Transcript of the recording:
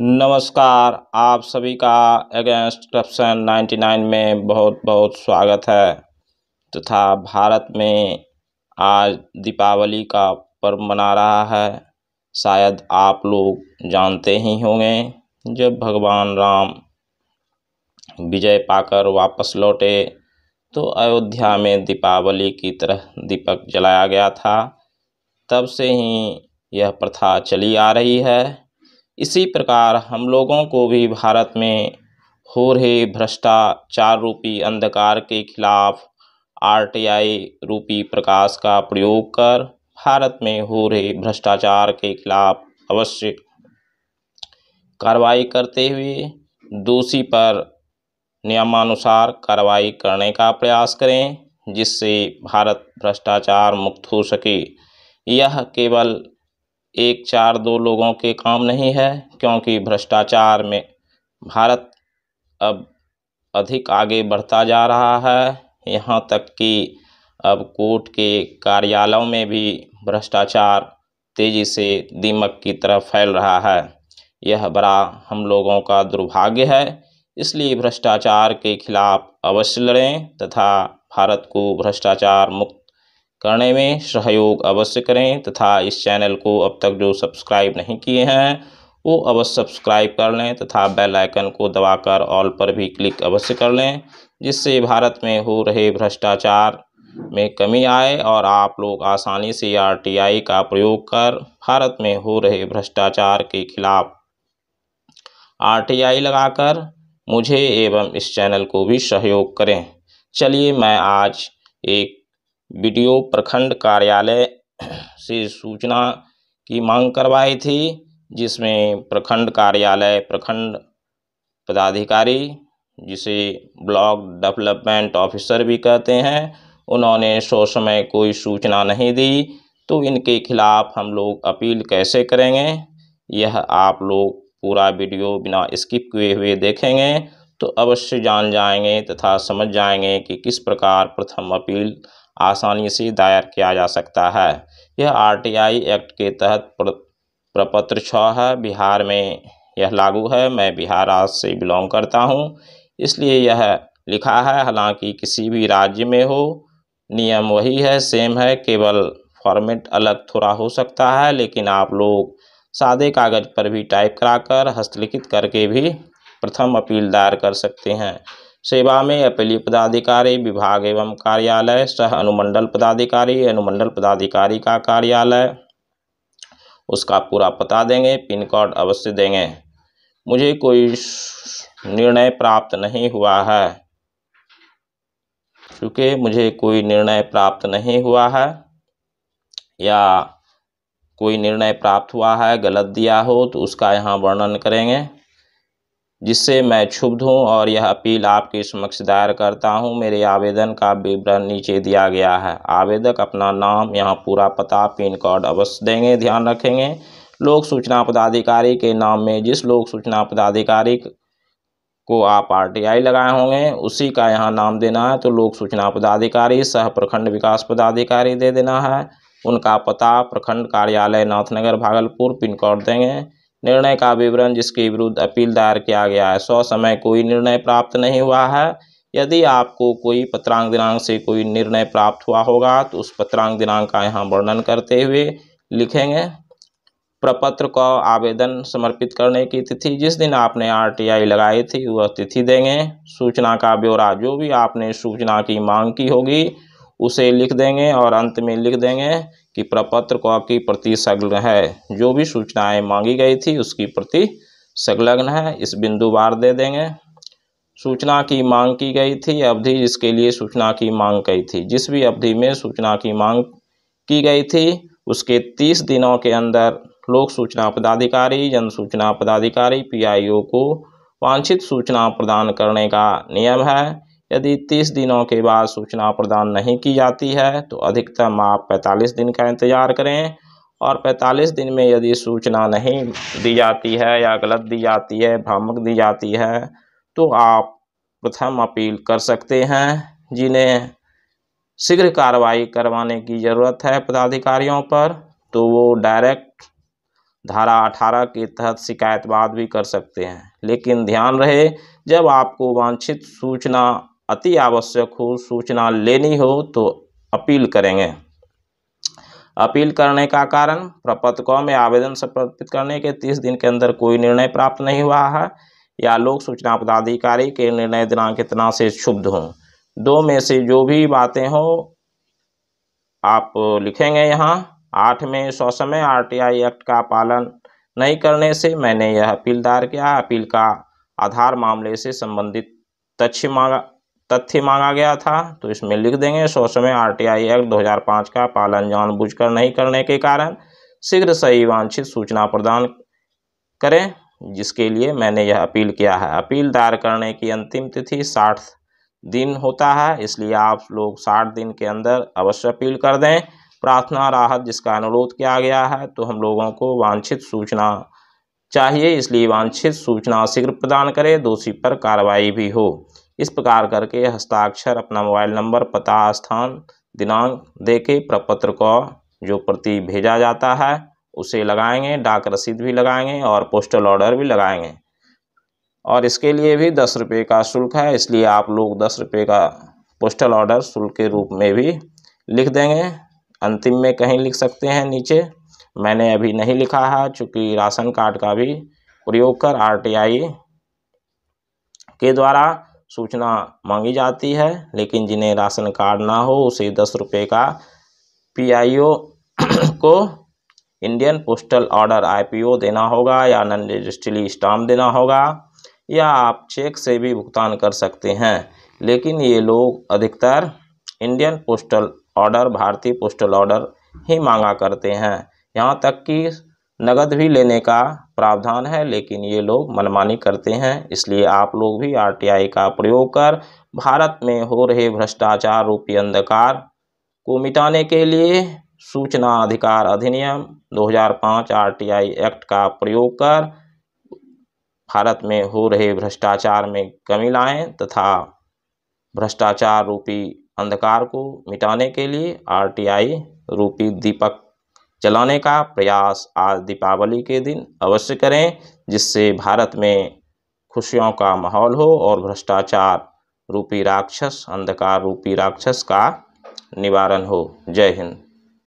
नमस्कार आप सभी का अगेंस्ट करप्शन नाइन्टी नाइन में बहुत बहुत स्वागत है तथा तो भारत में आज दीपावली का पर्व मना रहा है शायद आप लोग जानते ही होंगे जब भगवान राम विजय पाकर वापस लौटे तो अयोध्या में दीपावली की तरह दीपक जलाया गया था तब से ही यह प्रथा चली आ रही है इसी प्रकार हम लोगों को भी भारत में हो रहे भ्रष्टाचार रूपी अंधकार के खिलाफ आर टी आई रूपी प्रकाश का प्रयोग कर भारत में हो रहे भ्रष्टाचार के खिलाफ अवश्य कार्रवाई करते हुए दोषी पर नियमानुसार कार्रवाई करने का प्रयास करें जिससे भारत भ्रष्टाचार मुक्त हो सके यह केवल एक चार दो लोगों के काम नहीं है क्योंकि भ्रष्टाचार में भारत अब अधिक आगे बढ़ता जा रहा है यहाँ तक कि अब कोर्ट के कार्यालयों में भी भ्रष्टाचार तेज़ी से दीमक की तरह फैल रहा है यह बड़ा हम लोगों का दुर्भाग्य है इसलिए भ्रष्टाचार के खिलाफ अवश्य लड़ें तथा भारत को भ्रष्टाचार मुक्त करने में सहयोग अवश्य करें तथा इस चैनल को अब तक जो सब्सक्राइब नहीं किए हैं वो अवश्य सब्सक्राइब कर लें तथा बेल आइकन को दबाकर ऑल पर भी क्लिक अवश्य कर लें जिससे भारत में हो रहे भ्रष्टाचार में कमी आए और आप लोग आसानी से आरटीआई का प्रयोग कर भारत में हो रहे भ्रष्टाचार के खिलाफ आरटीआई लगाकर मुझे एवं इस चैनल को भी सहयोग करें चलिए मैं आज एक वीडियो प्रखंड कार्यालय से सूचना की मांग करवाई थी जिसमें प्रखंड कार्यालय प्रखंड पदाधिकारी जिसे ब्लॉक डेवलपमेंट ऑफिसर भी कहते हैं उन्होंने सो समय कोई सूचना नहीं दी तो इनके खिलाफ़ हम लोग अपील कैसे करेंगे यह आप लोग पूरा वीडियो बिना स्किप किए हुए देखेंगे तो अवश्य जान जाएंगे तथा समझ जाएंगे कि किस प्रकार प्रथम अपील आसानी से दायर किया जा सकता है यह आरटीआई एक्ट के तहत प्रपत्र छः है बिहार में यह लागू है मैं बिहार राज्य से बिलोंग करता हूँ इसलिए यह लिखा है हालांकि किसी भी राज्य में हो नियम वही है सेम है केवल फॉर्मेट अलग थोड़ा हो सकता है लेकिन आप लोग सादे कागज़ पर भी टाइप कराकर हस्तलिखित करके भी प्रथम अपील दायर कर सकते हैं सेवा में अपीलीय पदाधिकारी विभाग एवं कार्यालय सह अनुमंडल पदाधिकारी अनुमंडल पदाधिकारी का कार्यालय उसका पूरा पता देंगे पिन कोड अवश्य देंगे मुझे कोई निर्णय प्राप्त नहीं हुआ है चूँकि मुझे कोई निर्णय प्राप्त नहीं हुआ है या कोई निर्णय प्राप्त हुआ है गलत दिया हो तो उसका यहाँ वर्णन करेंगे जिससे मैं क्षुब्ध हूँ और यह अपील आपके समक्ष दायर करता हूँ मेरे आवेदन का विवरण नीचे दिया गया है आवेदक अपना नाम यहाँ पूरा पता पिन कोड अवश्य देंगे ध्यान रखेंगे लोक सूचना पदाधिकारी के नाम में जिस लोक सूचना पदाधिकारी को आप आरटीआई लगाए होंगे उसी का यहाँ नाम देना है तो लोक सूचना पदाधिकारी सह प्रखंड विकास पदाधिकारी दे देना है उनका पता प्रखंड कार्यालय नाथनगर भागलपुर पिन कोड देंगे निर्णय का विवरण जिसके विरुद्ध अपील दायर किया गया है सौ समय कोई निर्णय प्राप्त नहीं हुआ है यदि आपको कोई पत्रांक दिनांक से कोई निर्णय प्राप्त हुआ होगा तो उस पत्रांक दिनांक का यहाँ वर्णन करते हुए लिखेंगे प्रपत्र को आवेदन समर्पित करने की तिथि जिस दिन आपने आरटीआई लगाई थी वह तिथि देंगे सूचना का ब्यौरा जो भी आपने सूचना की मांग की होगी उसे लिख देंगे और अंत में लिख देंगे कि प्रपत्र को आपकी प्रति संलग्न है जो भी सूचनाएं मांगी गई थी उसकी प्रति संलग्न है इस बिंदु बार दे देंगे सूचना की मांग की गई थी अवधि जिसके लिए सूचना की मांग की थी जिस भी अवधि में सूचना की मांग की गई थी उसके तीस दिनों के अंदर लोक सूचना पदाधिकारी जन सूचना पदाधिकारी पी को वांछित सूचना प्रदान करने का नियम है यदि 30 दिनों के बाद सूचना प्रदान नहीं की जाती है तो अधिकतम आप 45 दिन का इंतज़ार करें और 45 दिन में यदि सूचना नहीं दी जाती है या गलत दी जाती है भ्रामक दी जाती है तो आप प्रथम अपील कर सकते हैं जिन्हें शीघ्र कार्रवाई करवाने की ज़रूरत है पदाधिकारियों पर तो वो डायरेक्ट धारा 18 के तहत शिकायतवाद भी कर सकते हैं लेकिन ध्यान रहे जब आपको वांछित सूचना अति आवश्यक हो सूचना लेनी हो तो अपील करेंगे अपील करने का कारण प्रपत्र में आवेदन समर्पित करने के तीस दिन के अंदर कोई निर्णय प्राप्त नहीं हुआ है या लोक सूचना पदाधिकारी के निर्णय दिनांक इतना से क्षुब्ध हों दो में से जो भी बातें हो आप लिखेंगे यहाँ आठ में सौसमय आरटीआई एक्ट का पालन नहीं करने से मैंने यह अपील दायर किया अपील का आधार मामले से संबंधित तथ्य मांगा तथ्य मांगा गया था तो इसमें लिख देंगे सौ समय आई एक्ट 2005 का पालन जानबूझकर नहीं करने के कारण शीघ्र सही वांछित सूचना प्रदान करें जिसके लिए मैंने यह अपील किया है अपील दायर करने की अंतिम तिथि साठ दिन होता है इसलिए आप लोग साठ दिन के अंदर अवश्य अपील कर दें प्रार्थना राहत जिसका अनुरोध किया गया है तो हम लोगों को वांछित सूचना चाहिए इसलिए वांछित सूचना शीघ्र प्रदान करें दोषी पर कार्रवाई भी हो इस प्रकार करके हस्ताक्षर अपना मोबाइल नंबर पता स्थान दिनांक दे के प्रपत्र को जो प्रति भेजा जाता है उसे लगाएंगे डाक रसीद भी लगाएंगे और पोस्टल ऑर्डर भी लगाएंगे और इसके लिए भी दस रुपये का शुल्क है इसलिए आप लोग दस रुपये का पोस्टल ऑर्डर शुल्क के रूप में भी लिख देंगे अंतिम में कहीं लिख सकते हैं नीचे मैंने अभी नहीं लिखा है चूँकि राशन कार्ड का भी प्रयोग कर आर के द्वारा सूचना मांगी जाती है लेकिन जिन्हें राशन कार्ड ना हो उसे दस रुपये का पीआईओ को इंडियन पोस्टल ऑर्डर आईपीओ देना होगा या नन रजिस्ट्री स्टाम्प देना होगा या आप चेक से भी भुगतान कर सकते हैं लेकिन ये लोग अधिकतर इंडियन पोस्टल ऑर्डर भारतीय पोस्टल ऑर्डर ही मांगा करते हैं यहाँ तक कि नगद भी लेने का प्रावधान है लेकिन ये लोग मनमानी करते हैं इसलिए आप लोग भी आरटीआई का प्रयोग कर भारत में हो रहे भ्रष्टाचार रूपी अंधकार को मिटाने के लिए सूचना अधिकार अधिनियम 2005 आरटीआई एक्ट का प्रयोग कर भारत में हो रहे भ्रष्टाचार में कमी लाएं तथा भ्रष्टाचार रूपी अंधकार को मिटाने के लिए आरटीआई रूपी दीपक चलाने का प्रयास आज दीपावली के दिन अवश्य करें जिससे भारत में खुशियों का माहौल हो और भ्रष्टाचार रूपी राक्षस अंधकार रूपी राक्षस का निवारण हो जय हिंद